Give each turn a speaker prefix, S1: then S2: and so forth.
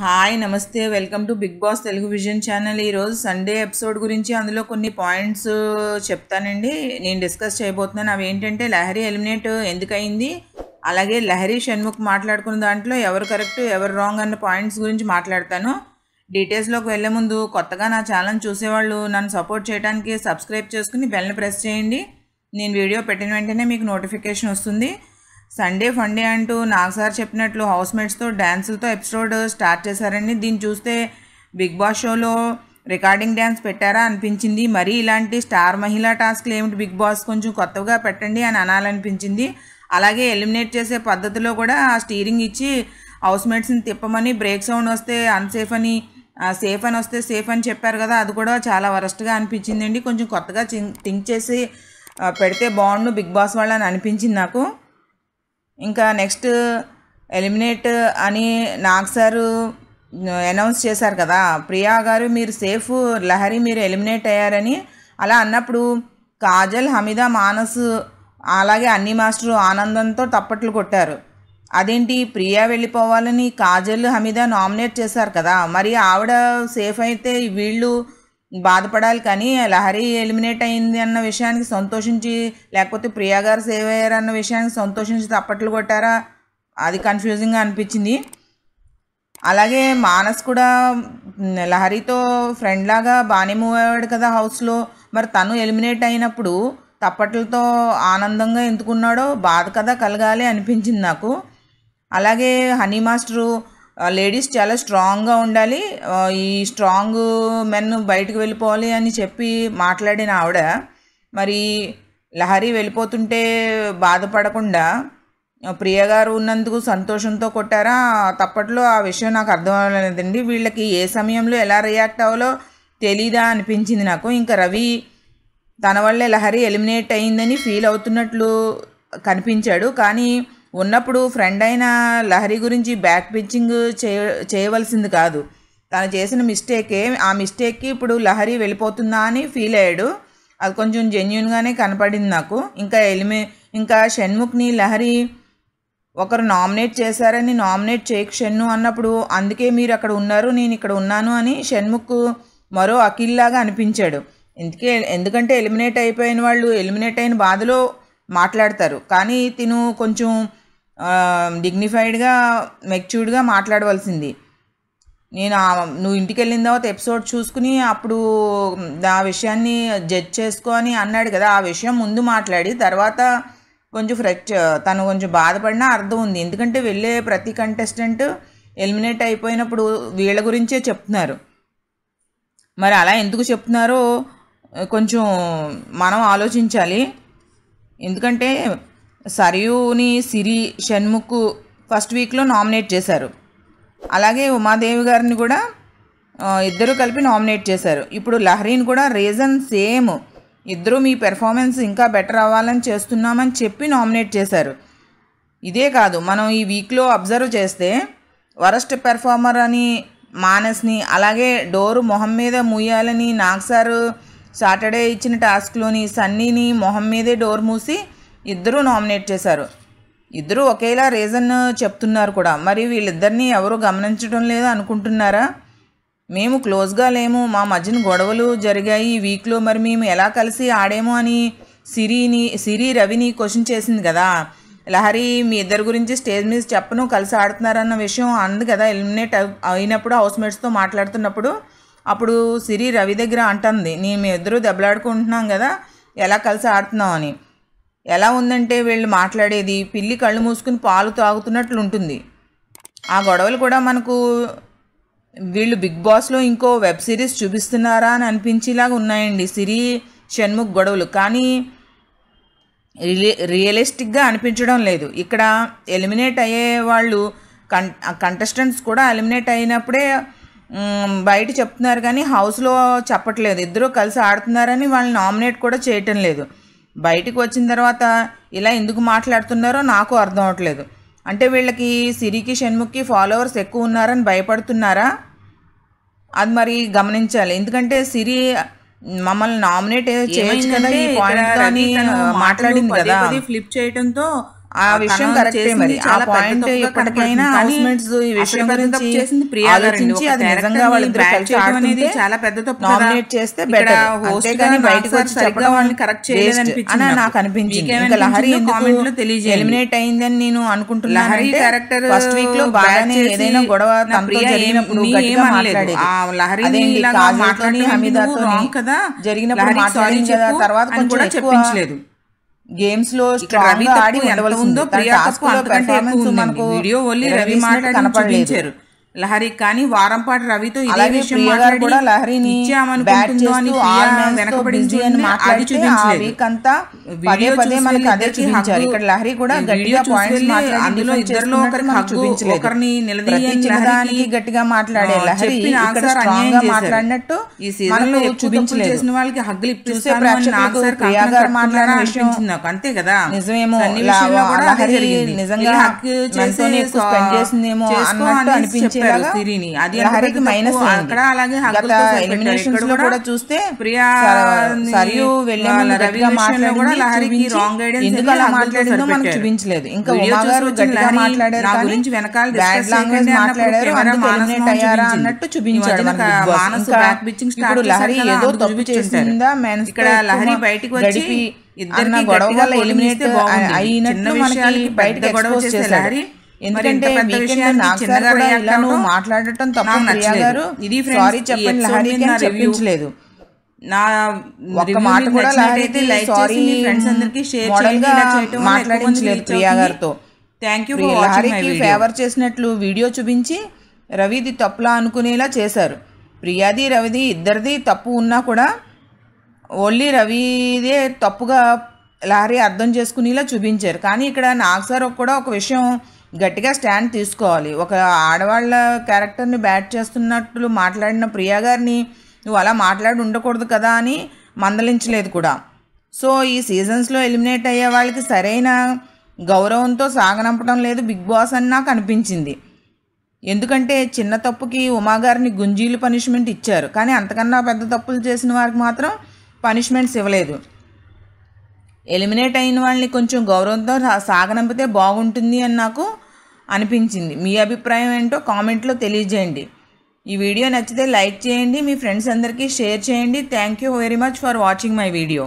S1: hi నమస్తే welcome to Bigg Boss Telugu vision channel ఈరోజు Sunday episode గురించి అందులో కొన్ని పాయింట్స్ చెప్తానండి నేను డిస్కస్ చేయబోతున్నాను అవి ఏంటంటే లహరి ఎలిమినేట్ ఎందుకయింది అలాగే లహరి షణ్ముఖ్ మాట్లాడుకున్న దాంట్లో ఎవరు కరెక్ట్ ఎవరు రాంగ్ అన్న పాయింట్స్ గురించి మాట్లాడతాను డీటెయిల్స్లోకి వెళ్ళే ముందు కొత్తగా నా ఛానల్ చూసేవాళ్ళు నన్ను సపోర్ట్ చేయడానికి సబ్స్క్రైబ్ చేసుకుని బెల్ని ప్రెస్ చేయండి నేను వీడియో పెట్టిన వెంటనే మీకు నోటిఫికేషన్ వస్తుంది సండే ఫండే అంటూ నాకు సార్ చెప్పినట్లు హౌస్ మేట్స్తో డ్యాన్సులతో ఎపిసోడ్ స్టార్ట్ చేశారండి దీన్ని చూస్తే బిగ్ బాస్ షోలో రికార్డింగ్ డ్యాన్స్ పెట్టారా అనిపించింది మరి ఇలాంటి స్టార్ మహిళా టాస్క్లు ఏమిటి బిగ్ బాస్ కొంచెం కొత్తగా పెట్టండి అని అనాలనిపించింది అలాగే ఎలిమినేట్ చేసే పద్ధతిలో కూడా ఆ స్టీరింగ్ ఇచ్చి హౌస్ మేట్స్ని తిప్పమని బ్రేక్ సౌండ్ వస్తే అన్సేఫ్ అని సేఫ్ అని వస్తే సేఫ్ అని చెప్పారు కదా అది కూడా చాలా వరస్ట్గా అనిపించిందండి కొంచెం కొత్తగా థింక్ చేసి పెడితే బాగుండు బిగ్ బాస్ వాళ్ళని అనిపించింది నాకు ఇంకా నెక్స్ట్ ఎలిమినేట్ అని నాగ్ సారు అనౌన్స్ చేశారు కదా ప్రియా గారు మీరు సేఫ్ లహరి మీరు ఎలిమినేట్ అయ్యారని అలా అన్నప్పుడు కాజల్ హమీద మానస్ అలాగే అన్ని మాస్టర్ ఆనందంతో తప్పట్లు కొట్టారు అదేంటి ప్రియా వెళ్ళిపోవాలని కాజల్ హమీద నామినేట్ చేశారు కదా మరి ఆవిడ సేఫ్ అయితే వీళ్ళు బాధపడాలి కానీ లహరి ఎలిమినేట్ అయింది అన్న విషయానికి సంతోషించి లేకపోతే ప్రియా గారు సేవ్ అయ్యారన్న విషయానికి సంతోషించి తప్పట్లు కొట్టారా అది కన్ఫ్యూజింగ్గా అనిపించింది అలాగే మానస్ కూడా లహరితో ఫ్రెండ్ లాగా బాగానే మూవ్ అయ్యాడు కదా హౌస్లో మరి తను ఎలిమినేట్ అయినప్పుడు తప్పట్లతో ఆనందంగా ఎందుకున్నాడో బాధ కదా కలగాలి అనిపించింది నాకు అలాగే హనీ మాస్టరు లేడీస్ చాలా స్ట్రాంగ్గా ఉండాలి ఈ స్ట్రాంగ్ మెన్ బయటకు వెళ్ళిపోవాలి అని చెప్పి మాట్లాడిన ఆవిడ మరి లహరి వెళ్ళిపోతుంటే బాధపడకుండా ప్రియ గారు ఉన్నందుకు సంతోషంతో కొట్టారా తప్పట్లో ఆ విషయం నాకు అర్థం అవ్వలేదండి వీళ్ళకి ఏ సమయంలో ఎలా రియాక్ట్ అవ్వాలో తెలీదా అనిపించింది నాకు ఇంకా రవి తన వల్లే లహరి ఎలిమినేట్ అయిందని ఫీల్ అవుతున్నట్లు కనిపించాడు కానీ ఉన్నప్పుడు ఫ్రెండ్ అయిన లహరి గురించి బ్యాక్ పిచ్చింగ్ చేయ చేయవలసింది కాదు తను చేసిన మిస్టేకే ఆ మిస్టేక్కి ఇప్పుడు లహరి వెళ్ళిపోతుందా అని ఫీల్ అయ్యాడు అది కొంచెం జెన్యున్గానే కనపడింది నాకు ఇంకా ఎలిమే ఇంకా షణ్ముఖ్ని లహరి ఒకరు నామినేట్ చేశారని నామినేట్ చేయకు షన్ను అన్నప్పుడు అందుకే మీరు అక్కడ ఉన్నారు నేను ఇక్కడ ఉన్నాను అని షణ్ముఖ్ మరో అఖిల్లాగా అనిపించాడు ఎందుకే ఎందుకంటే ఎలిమినేట్ అయిపోయిన వాళ్ళు ఎలిమినేట్ అయిన బాధలో మాట్లాడతారు కానీ తిను కొంచెం డిగ్నిఫైడ్గా మెచ్యూర్డ్గా మాట్లాడవలసింది నేను నువ్వు ఇంటికి వెళ్ళిన తర్వాత ఎపిసోడ్ చూసుకుని అప్పుడు ఆ విషయాన్ని జడ్జ్ చేసుకొని అన్నాడు కదా ఆ విషయం ముందు మాట్లాడి తర్వాత కొంచెం ఫ్రెచ్ తను కొంచెం బాధపడినా అర్థం ఉంది ఎందుకంటే వెళ్ళే ప్రతి కంటెస్టెంట్ ఎలిమినేట్ అయిపోయినప్పుడు వీళ్ళ గురించే చెప్తున్నారు మరి అలా ఎందుకు చెప్తున్నారో కొంచెం మనం ఆలోచించాలి ఎందుకంటే సరయూని సిరి షణ్ముఖ్ ఫస్ట్ వీక్లో నామినేట్ చేశారు అలాగే ఉమాదేవి గారిని కూడా ఇద్దరు కలిపి నామినేట్ చేశారు ఇప్పుడు లహరీని కూడా రీజన్ సేమ్ ఇద్దరు మీ పెర్ఫార్మెన్స్ ఇంకా బెటర్ అవ్వాలని చేస్తున్నామని చెప్పి నామినేట్ చేశారు ఇదే కాదు మనం ఈ వీక్లో అబ్జర్వ్ చేస్తే వరస్ట్ పెర్ఫార్మర్ అని మానస్ని అలాగే డోరు మొహం మీద మూయాలని నాగ్సారు సాటర్డే ఇచ్చిన టాస్క్లోని సన్నీని మొహం మీదే డోర్ మూసి ఇద్దరూ నామినేట్ చేశారు ఇద్దరూ ఒకేలా రీజన్ చెప్తున్నారు కూడా మరి వీళ్ళిద్దరినీ ఎవరు గమనించడం లేదు అనుకుంటున్నారా మేము క్లోజ్గా లేము మా మధ్యన గొడవలు జరిగాయి ఈ వీక్లో మరి మేము ఎలా కలిసి ఆడేమో అని సిరిని సిరి రవిని క్వశ్చన్ చేసింది కదా లహరి మీ ఇద్దరి గురించి స్టేజ్ మీద చెప్పను కలిసి ఆడుతున్నారన్న విషయం అంది కదా ఎలిమినేట్ అయినప్పుడు హౌస్మేట్స్తో మాట్లాడుతున్నప్పుడు అప్పుడు సిరి రవి దగ్గర అంటుంది నేను మీ ఇద్దరు దెబ్బలాడుకుంటున్నాం కదా ఎలా కలిసి ఆడుతున్నాం అని ఎలా ఉందంటే వీళ్ళు మాట్లాడేది పిల్లి కళ్ళు మూసుకుని పాలు తాగుతున్నట్లు ఉంటుంది ఆ గొడవలు కూడా మనకు వీళ్ళు బిగ్ బాస్లో ఇంకో వెబ్ సిరీస్ చూపిస్తున్నారా అని అనిపించేలాగా ఉన్నాయండి సిరి షణ్ముఖ్ గొడవలు కానీ రియ రియలిస్టిక్గా అనిపించడం లేదు ఇక్కడ ఎలిమినేట్ అయ్యే వాళ్ళు కం కంటెస్టెంట్స్ కూడా ఎలిమినేట్ అయినప్పుడే బయట చెప్తున్నారు కానీ హౌస్లో చెప్పట్లేదు ఇద్దరూ కలిసి ఆడుతున్నారని వాళ్ళని నామినేట్ కూడా చేయటం లేదు బయటికి వచ్చిన తర్వాత ఇలా ఎందుకు మాట్లాడుతున్నారో నాకు అర్థం అవట్లేదు అంటే వీళ్ళకి సిరికి షణ్ముఖి ఫాలోవర్స్ ఎక్కువ ఉన్నారని భయపడుతున్నారా అది మరి గమనించాలి ఎందుకంటే సిరి మమ్మల్ని నామినేట్ చేయొచ్చు కదా ఈ పాయింట్ మాట్లాడింది కదా ఫ్లిప్ చేయడంతో ఆ విషయం కరెక్ట్ మరి ఆ పాయింట్ ఎప్పటికైనా ఈ విషయం గురించి చేసింది ప్రియా అది నిజంగా వాళ్ళు చేయడం అనేది చాలా పెద్ద తప్పు నామినేట్ చేస్తే బెటర్ అంతేగాని బయటకు వచ్చి చెప్పడం వాళ్ళని కరెక్ట్ చేయలేదనిపించింది నాకు అనిపించింది ఇంకా లహరి కామెంట్ లో ఎలిమినేట్ అయిందని నేను అనుకుంటున్నా లహరి క్యారెక్టర్ ఫస్ట్ వీక్ లో బాగానే ఏదైనా గొడవ తనతో జరిగినప్పుడు లహరి ఇలా మాట్లాడి హమీదాతో జరిగినప్పుడు మాట్లాడింది తర్వాత కొంచెం చెప్పించలేదు గేమ్స్ లో రవి ఆడి ఉందో ప్రియా మనకు వీడియో ఓన్లీ రవి మాట కనపడలేదు లహరి కానీ వారం పాటు రవితో ఇదే విషయం కూడా లహరిని అంతా పదే మనకి అదే ఇక్కడ లహరి కూడా గట్టిగా అందులో ఒకరికి ఒకరిని గట్టిగా మాట్లాడే లహరి మాట్లాడినట్టు ఈ సీజన్లో చూపించలేదు చేసిన వాళ్ళకి హగ్గులు ఇప్పిస్తారు మాట్లాడిన విషయం నాకు అంతే కదా నిజమేమో నిజంగా హక్కు చేసి అనిపించే పెట్టారు సిరిని అది హరికి మైనస్ అక్కడ అలాగే ఎలిమినేషన్స్ కూడా చూస్తే ప్రియా సరియు వెళ్ళే కూడా లహరికి రాంగ్ గైడెన్స్ ఎందుకు అలా మాట్లాడిందో మనకు చూపించలేదు ఇంకా ఉమాగారు గట్టిగా మాట్లాడారు గురించి వెనకాల బ్యాడ్ లాంగ్వేజ్ మాట్లాడారు ఎలిమినేట్ అయ్యారా అన్నట్టు చూపించాడు Manas back bitching start Lahari ఏదో తప్పు చేసిందా మేనస్ ఇక్కడ లహరి బయటికి వచ్చి ఇద్దరిని గొడవ వల్ల ఎలిమినేట్ అయినట్టు మనకి బయటకు ఎక్స్పోజ్ చేశారు ఎందుకంటే నువ్వు మాట్లాడటం తప్పు నచ్చలేదు ఇది సారీ చెప్పండి లహరికి చెప్పించలేదు నా ఒక్క మాట కూడా లహరికి సారీ ఫ్రెండ్స్ అందరికి షేర్ చేయడం మాట్లాడించలేదు ప్రియా గారితో థ్యాంక్ యూ లహరికి ఫేవర్ చేసినట్లు వీడియో చూపించి రవిది తప్పులా అనుకునేలా చేశారు ప్రియాది రవిది ఇద్దరిది తప్పు ఉన్నా కూడా ఓన్లీ రవిదే తప్పుగా లహరి అర్థం చేసుకునేలా చూపించారు కానీ ఇక్కడ నాగ్ సార్ కూడా ఒక విషయం గట్టిగా స్టాండ్ తీసుకోవాలి ఒక ఆడవాళ్ళ క్యారెక్టర్ని బ్యాట్ చేస్తున్నట్లు మాట్లాడిన ప్రియా గారిని నువ్వు అలా మాట్లాడి ఉండకూడదు కదా అని మందలించలేదు కూడా సో ఈ సీజన్స్లో ఎలిమినేట్ అయ్యే వాళ్ళకి సరైన గౌరవంతో సాగనంపడం లేదు బిగ్ బాస్ అని నాకు అనిపించింది ఎందుకంటే చిన్న తప్పుకి ఉమాగారిని గుంజీలు పనిష్మెంట్ ఇచ్చారు కానీ అంతకన్నా పెద్ద తప్పులు చేసిన వారికి మాత్రం పనిష్మెంట్స్ ఇవ్వలేదు ఎలిమినేట్ అయిన వాళ్ళని కొంచెం గౌరవంతో సాగనంపితే బాగుంటుంది అని నాకు అనిపించింది మీ అభిప్రాయం ఏంటో కామెంట్లో తెలియజేయండి ఈ వీడియో నచ్చితే లైక్ చేయండి మీ ఫ్రెండ్స్ అందరికీ షేర్ చేయండి thank you very much for watching my video